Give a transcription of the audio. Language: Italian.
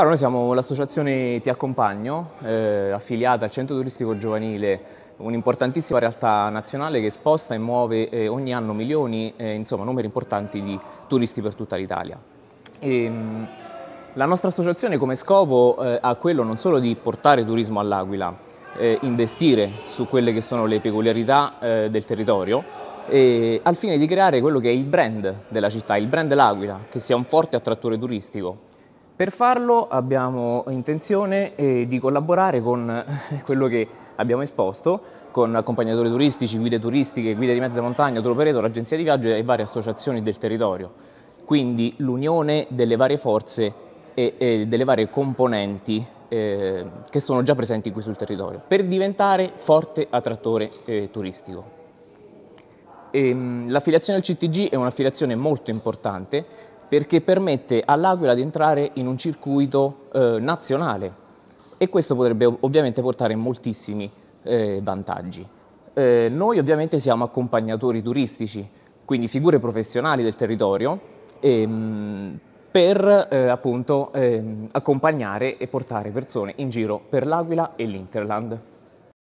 Allora, noi siamo l'associazione Ti Accompagno, eh, affiliata al Centro Turistico Giovanile, un'importantissima realtà nazionale che sposta e muove eh, ogni anno milioni, eh, insomma numeri importanti di turisti per tutta l'Italia. Ehm, la nostra associazione come scopo eh, ha quello non solo di portare turismo all'Aquila, eh, investire su quelle che sono le peculiarità eh, del territorio, al fine di creare quello che è il brand della città, il brand L'Aquila, che sia un forte attrattore turistico, per farlo abbiamo intenzione eh, di collaborare con eh, quello che abbiamo esposto, con accompagnatori turistici, guide turistiche, guide di mezza montagna, tour operator, agenzia di viaggio e varie associazioni del territorio. Quindi l'unione delle varie forze e, e delle varie componenti eh, che sono già presenti qui sul territorio per diventare forte attrattore eh, turistico. Ehm, l'affiliazione al CTG è un'affiliazione molto importante perché permette all'Aquila di entrare in un circuito eh, nazionale e questo potrebbe ovviamente portare moltissimi eh, vantaggi. Eh, noi ovviamente siamo accompagnatori turistici, quindi figure professionali del territorio, ehm, per eh, appunto ehm, accompagnare e portare persone in giro per l'Aquila e l'Interland.